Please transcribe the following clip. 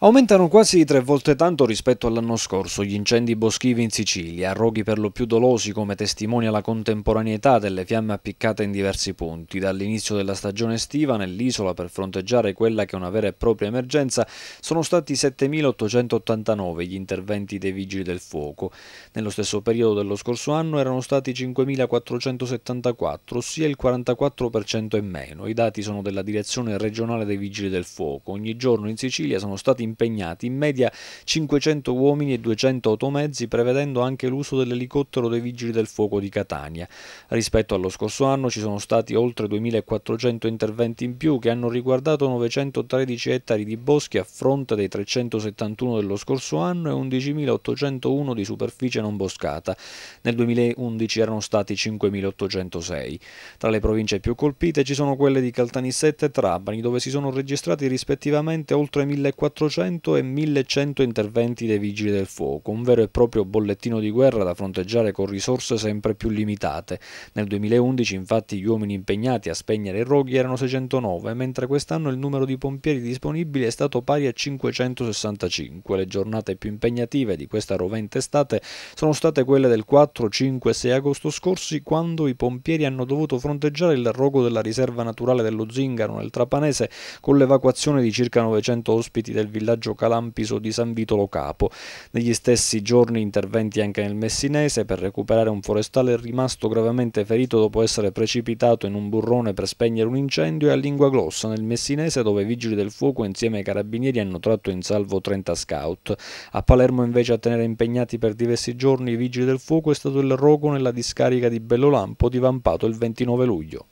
Aumentano quasi tre volte tanto rispetto all'anno scorso gli incendi boschivi in Sicilia, roghi per lo più dolosi come testimonia la contemporaneità delle fiamme appiccate in diversi punti. Dall'inizio della stagione estiva nell'isola per fronteggiare quella che è una vera e propria emergenza sono stati 7.889 gli interventi dei vigili del fuoco. Nello stesso periodo dello scorso anno erano stati 5.474, ossia il 44% in meno. I dati sono della direzione regionale dei vigili del fuoco. Ogni giorno in Sicilia sono stati impegnati, in media 500 uomini e 200 automezzi, prevedendo anche l'uso dell'elicottero dei vigili del fuoco di Catania. Rispetto allo scorso anno ci sono stati oltre 2.400 interventi in più che hanno riguardato 913 ettari di boschi a fronte dei 371 dello scorso anno e 11.801 di superficie non boscata. Nel 2011 erano stati 5.806. Tra le province più colpite ci sono quelle di Caltanissetta e Trabani, dove si sono registrati rispettivamente oltre 1.400 800 e 1100 interventi dei vigili del fuoco, un vero e proprio bollettino di guerra da fronteggiare con risorse sempre più limitate. Nel 2011 infatti gli uomini impegnati a spegnere i roghi erano 609, mentre quest'anno il numero di pompieri disponibili è stato pari a 565. Le giornate più impegnative di questa rovente estate sono state quelle del 4, 5 e 6 agosto scorsi, quando i pompieri hanno dovuto fronteggiare il rogo della riserva naturale dello Zingaro nel Trapanese con l'evacuazione di circa 900 ospiti del villaggio villaggio Calampiso di San Vitolo Capo. Negli stessi giorni interventi anche nel Messinese per recuperare un forestale rimasto gravemente ferito dopo essere precipitato in un burrone per spegnere un incendio e a Lingua Glossa nel Messinese dove i vigili del fuoco insieme ai carabinieri hanno tratto in salvo 30 scout. A Palermo invece a tenere impegnati per diversi giorni i vigili del fuoco è stato il rogo nella discarica di Bellolampo divampato il 29 luglio.